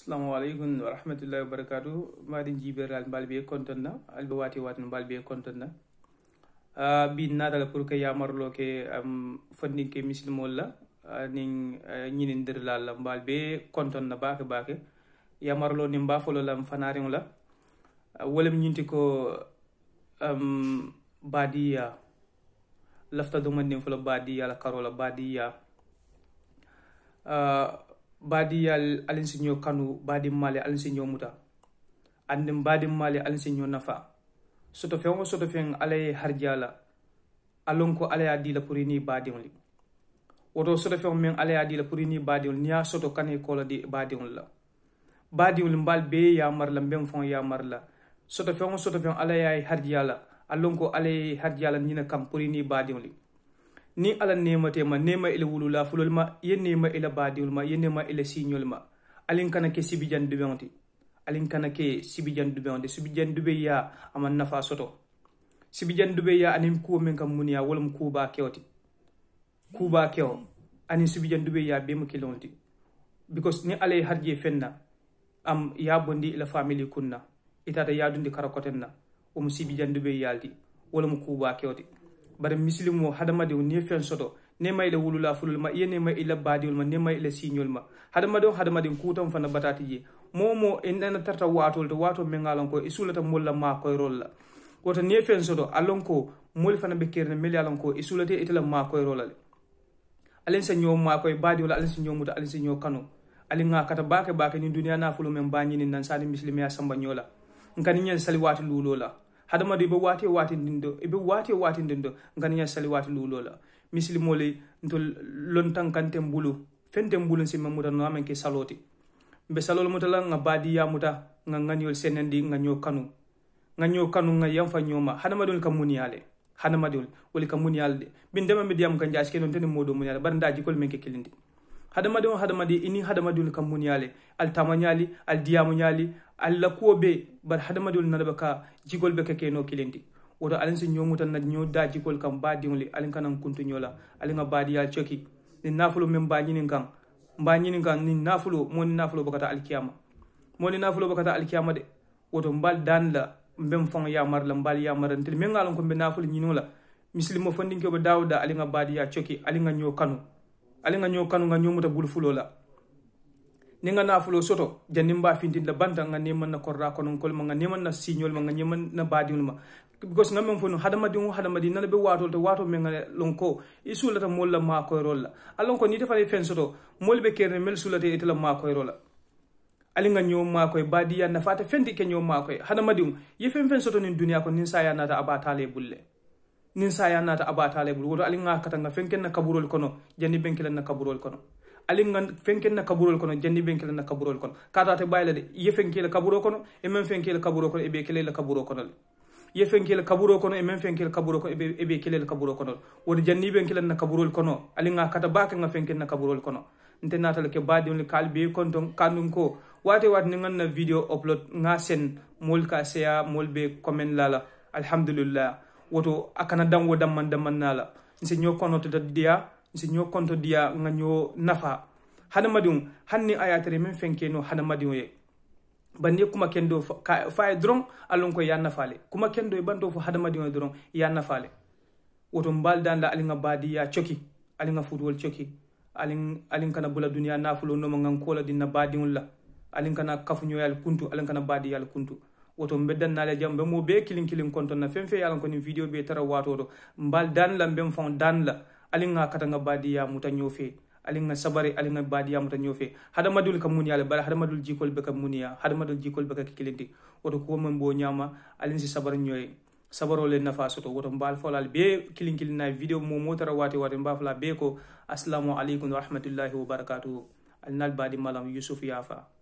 assalamu aleykum wa rahmatullahi wa barakatu mbaɗen jiberal mbal ɓe contanna alɓe wati watno mbal ɓe contanna mbin la pour que yamarloke am fandinke misilmol la nin ñinindirlal la mbal content na baake baake yamarlo nin mbafololam fanariŋo la wolem ñinti ko um, badiya lafta domandin fo la badiya la karo la badiya uh, badiyal alin siño kanu badim male alin muta andim badim male alin nafa soto feŋo soto feŋ alla ye la alon ko alla ye la pour i niŋ baadiŋo li woto soto feŋo meŋ alla ye la pour i niŋ baadiŋo soto kana ko la di baadiŋo la baadiŋo li mbaal bee yamari la mbeŋ faŋo yamari la soto feŋo soto feŋ alla ye harja alon ko alla ye harja la ñina kaŋ pour i niŋ baadiŋo ni ala nematema nema ila wulula fulol ma ye nema ila badiol ma ye nema ila siñol ma alin kana ke sibijan dubeŋti alin kana ke sibijan dubeŋti sibijan dube ya ama nafa soto sibijan dube ya anin kuwo min kam muniya wolum kuba kewti kuba kewo anin sibijan dube ya bemu kilonti because ni alay harje fenna am yabondi ila famili kunna itata yadundi karakoten na wom sibijan dube yalti wolum kuba kewti bare misilimo hadamadenw ni ye fɛn ne nema ila wulula fulul ma i ye nema ila baadiol ma nema ila siiñol ma hadamadenw hadamaden kuutan fana batati je moo moo ena tarta waatol to waato meŋ lon ko i sulata moolu la maakoyrol la woto ni feŋ soto a lon ko moolu fana be kerine mel ye lon ko i sulate ite la maakoyro la le alen se ñoo maakoy baadiwo la alen se ñoo muta alen se ñoo kano ali ŋa kata baake baake ni duniya naafulo meŋ baa ñini nan saani misilimeya samba ñoo la nka ni ñeŋ sali waati luuloo la hadamado ibe wati watindin do ibe wati watindin do ngani ya sali wati lulo la misli mole nto lontan kante mbulu fente mbulu si no amen ke saloti be salol mutala nga badi ya muta nga ngani senandi nga nyo kanu nga nyo kanu nga yamfa nyoma hadamadul kamuniyale hadamadul wal kamuniyale bin dema mi diam kan jaske non tene modo muniyale barnda jikol men ke kilindi hadamadon hadamadi ini hadamadul kamuniyale al tamanyali al diamunyali alla kuwo be bari hadamadol nanaɓe ka jigol ɓe kekeno kilendi woto alin na ñomutan nad ñodda jikol kam badiŋole alin kanan kuntuñola alin ga badiyal coki ni nafulo min mbañinin kan mbañinin kan ni nafulo moni nafulo bakata alkiyama moni nafulo bakata alkiyama de woto mbal dan la mbem faŋ yamar la mbal yamarantel min ŋalon ko mbe nafulo ñino la misilimo fandinkeɓe dawda alin ga badiya coki alin ga ño kanu alin ga ño kanu ga ñomuta bul la ni nga nafulo soto janim ba findin la banta nga neman na korra konon kol ma nga neman na signol ma nga neman na badin ma because nga men fo no hadamadin o hadamadin nana be watol to wato men nga lonko i sulata molla ma koy rolla alon ni defare fen soto molbe kerne mel sulata itala ma koy rolla ali nga ñoo maa koy baadiya nafaata fendi ke ñoo maa koy hadamadiŋo ye feŋ feŋ soto niŋ duniyaa ko niŋ saayaa naata a baataale bulu le niŋ saayaa naata woto ali nga feŋ keŋ na kaburolu kono janni beŋ na kaburolu kono ali nga fenken na kaburol kono jandi ben kelen na kaburol kono kada te bayla de ye fenkel kaburo kono e men fenkel kaburo kono e be kelen la kaburo kono ye fenkel kaburo kono e men fenkel kaburo kono e be e kelen la kaburo kono woni jandi ben kelen na kaburol kono alinga kata baka nga fenken na kaburol kono nte natal ke badi on kal be konton kanun ko wate wat ni ngan na video upload nga sen mol ka seya mol be comment lala alhamdulillah woto akana dango damman damman nala nse nyokono to dia siño kontodiya gaño nafa hadamadiŋo hanni a yatere meŋ fenkeno hadamadiŋo ye bandi kuma kendo fa ye doroŋ alon ko ye nafale kuma kendo e banto fo hadamadiŋo ye doroŋ ye nafale woto mbaal dan la aliŋa baadiya coki aliŋa futuwol coki aliŋ aliŋ kana bula duniya nafulo noma ŋaŋ kola dinna baadiŋol la aliŋ kana kafuñoyal kuntu aliŋ kana baadiyal kuntu woto n be jam be moo bee kiliŋ kiliŋ konton na feŋ feŋ ye ko niŋ video bee tara waato to mbaal dan la mbeŋ faŋo dan la alin kata katanga baadiya muta nyofe alin ga sabari alin ga badiya muta nyofe hada madul kamuniya le bari hadamadul madul jikol be ka hada hadamadul jikol be kakilindi woto ko men bo nyama alin si sabar nyoye sabaro le nafa soto woto mbal folal be kilin kilin na video mo motara wati wati mbafla be ko assalamu alaikum wa rahmatullahi wa barakatuh alnal badi malam yusuf yaafa